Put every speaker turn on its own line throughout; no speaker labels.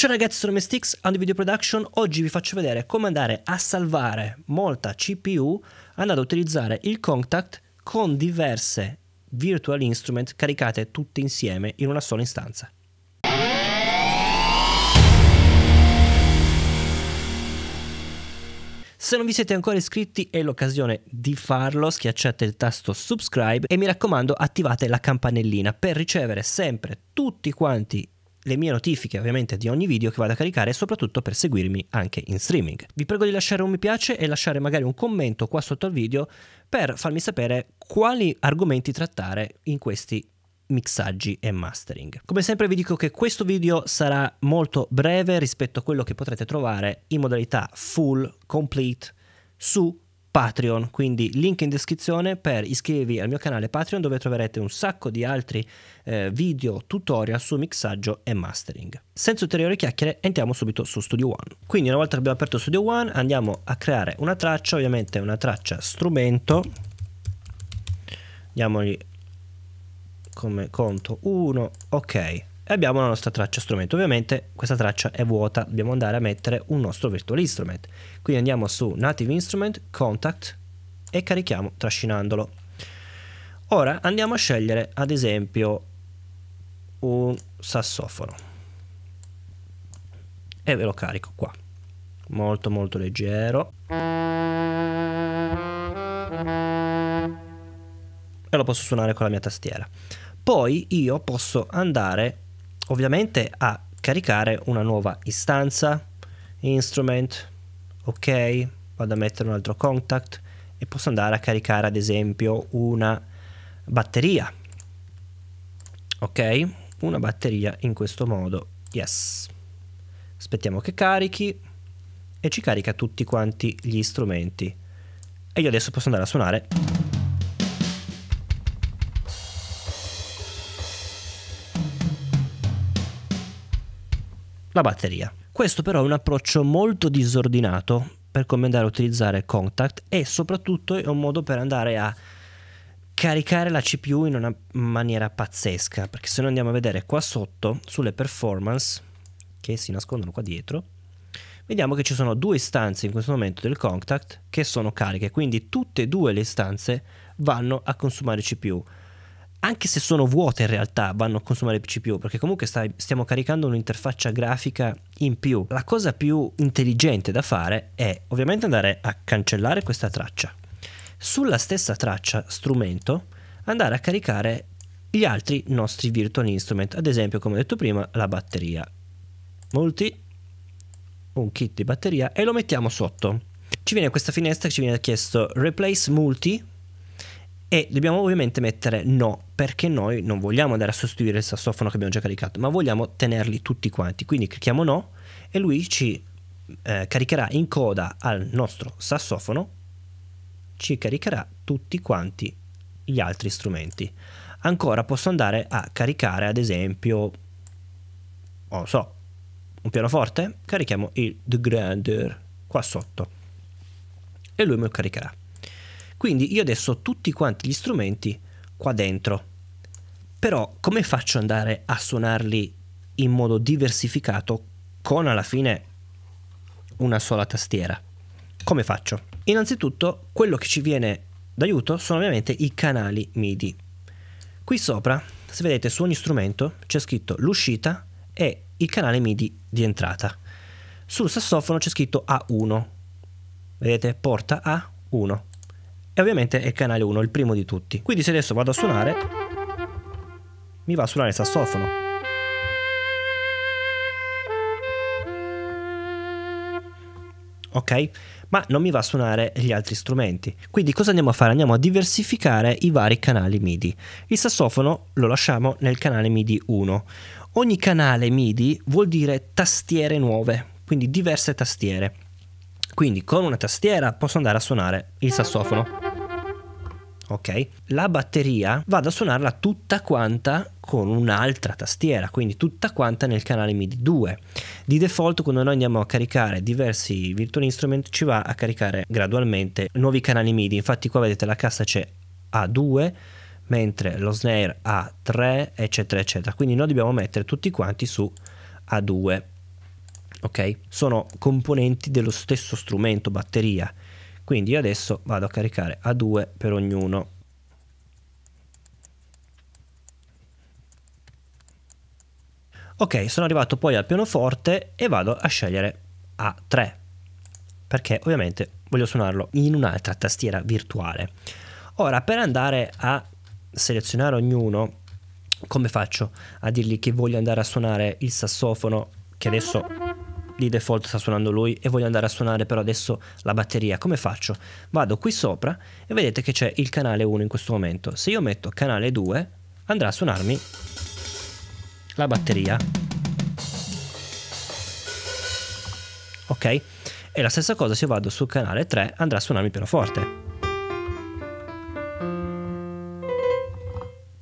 Ciao ragazzi, sono MSTX, Andy Video Production. Oggi vi faccio vedere come andare a salvare molta CPU andando ad utilizzare il Contact con diverse virtual instrument caricate tutte insieme in una sola istanza. Se non vi siete ancora iscritti è l'occasione di farlo, schiacciate il tasto subscribe e mi raccomando attivate la campanellina per ricevere sempre tutti quanti le mie notifiche ovviamente di ogni video che vado a caricare e soprattutto per seguirmi anche in streaming. Vi prego di lasciare un mi piace e lasciare magari un commento qua sotto al video per farmi sapere quali argomenti trattare in questi mixaggi e mastering. Come sempre vi dico che questo video sarà molto breve rispetto a quello che potrete trovare in modalità full, complete su Patreon, quindi link in descrizione per iscrivervi al mio canale Patreon dove troverete un sacco di altri eh, video tutorial su mixaggio e mastering. Senza ulteriori chiacchiere entriamo subito su Studio One. Quindi una volta che abbiamo aperto Studio One andiamo a creare una traccia, ovviamente una traccia strumento, diamogli come conto 1, ok e abbiamo la nostra traccia strumento. Ovviamente questa traccia è vuota, dobbiamo andare a mettere un nostro virtual instrument. Quindi andiamo su Native Instrument, Contact e carichiamo trascinandolo. Ora andiamo a scegliere ad esempio un sassofono e ve lo carico qua. Molto molto leggero. E lo posso suonare con la mia tastiera. Poi io posso andare ovviamente a caricare una nuova istanza, instrument, ok, vado a mettere un altro contact e posso andare a caricare ad esempio una batteria, ok, una batteria in questo modo, yes. Aspettiamo che carichi e ci carica tutti quanti gli strumenti. E io adesso posso andare a suonare la batteria. Questo però è un approccio molto disordinato per come andare a utilizzare Contact e soprattutto è un modo per andare a caricare la CPU in una maniera pazzesca, perché se noi andiamo a vedere qua sotto sulle performance che si nascondono qua dietro, vediamo che ci sono due istanze in questo momento del Contact che sono cariche, quindi tutte e due le istanze vanno a consumare CPU anche se sono vuote in realtà vanno a consumare CPU perché comunque stai, stiamo caricando un'interfaccia grafica in più. La cosa più intelligente da fare è ovviamente andare a cancellare questa traccia. Sulla stessa traccia strumento andare a caricare gli altri nostri virtual instrument, ad esempio come ho detto prima la batteria. Multi, un kit di batteria e lo mettiamo sotto. Ci viene questa finestra che ci viene chiesto replace multi e dobbiamo ovviamente mettere no perché noi non vogliamo andare a sostituire il sassofono che abbiamo già caricato ma vogliamo tenerli tutti quanti quindi clicchiamo no e lui ci eh, caricherà in coda al nostro sassofono ci caricherà tutti quanti gli altri strumenti ancora posso andare a caricare ad esempio non so un pianoforte carichiamo il The Grander qua sotto e lui me lo caricherà quindi io adesso ho tutti quanti gli strumenti qua dentro. Però come faccio ad andare a suonarli in modo diversificato con alla fine una sola tastiera? Come faccio? Innanzitutto quello che ci viene d'aiuto sono ovviamente i canali MIDI. Qui sopra, se vedete su ogni strumento, c'è scritto l'uscita e il canale MIDI di entrata. Sul sassofono c'è scritto A1. Vedete? Porta A1 e ovviamente è canale 1, il primo di tutti. Quindi se adesso vado a suonare, mi va a suonare il sassofono. ok? Ma non mi va a suonare gli altri strumenti. Quindi cosa andiamo a fare? Andiamo a diversificare i vari canali MIDI. Il sassofono lo lasciamo nel canale MIDI 1. Ogni canale MIDI vuol dire tastiere nuove, quindi diverse tastiere. Quindi con una tastiera posso andare a suonare il sassofono ok? La batteria vado a suonarla tutta quanta con un'altra tastiera, quindi tutta quanta nel canale MIDI 2. Di default quando noi andiamo a caricare diversi virtual instrument ci va a caricare gradualmente nuovi canali MIDI, infatti qua vedete la cassa c'è A2, mentre lo snare A3, eccetera, eccetera. Quindi noi dobbiamo mettere tutti quanti su A2. Ok? Sono componenti dello stesso strumento batteria quindi io adesso vado a caricare a 2 per ognuno ok sono arrivato poi al pianoforte e vado a scegliere a 3 perché ovviamente voglio suonarlo in un'altra tastiera virtuale ora per andare a selezionare ognuno come faccio a dirgli che voglio andare a suonare il sassofono che adesso di default sta suonando lui e voglio andare a suonare però adesso la batteria, come faccio? Vado qui sopra e vedete che c'è il canale 1 in questo momento, se io metto canale 2 andrà a suonarmi la batteria. Ok? E la stessa cosa se io vado sul canale 3 andrà a suonarmi il pianoforte.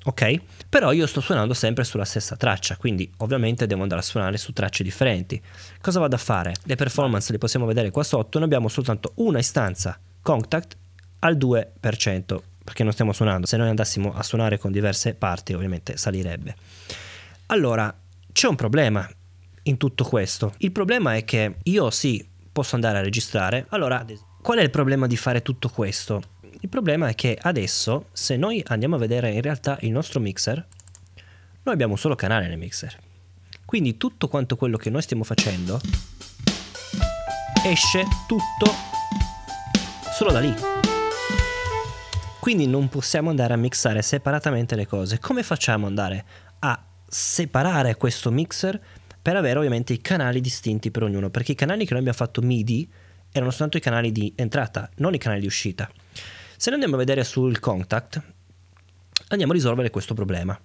ok? Però io sto suonando sempre sulla stessa traccia, quindi ovviamente devo andare a suonare su tracce differenti. Cosa vado a fare? Le performance le possiamo vedere qua sotto, noi abbiamo soltanto una istanza contact al 2%, perché non stiamo suonando. Se noi andassimo a suonare con diverse parti, ovviamente salirebbe. Allora, c'è un problema in tutto questo. Il problema è che io sì, posso andare a registrare. Allora, qual è il problema di fare tutto questo? il problema è che adesso, se noi andiamo a vedere in realtà il nostro mixer, noi abbiamo un solo canale nel mixer. Quindi tutto quanto quello che noi stiamo facendo esce tutto solo da lì. Quindi non possiamo andare a mixare separatamente le cose. Come facciamo ad andare a separare questo mixer per avere ovviamente i canali distinti per ognuno? Perché i canali che noi abbiamo fatto MIDI erano soltanto i canali di entrata, non i canali di uscita. Se noi andiamo a vedere sul contact, andiamo a risolvere questo problema.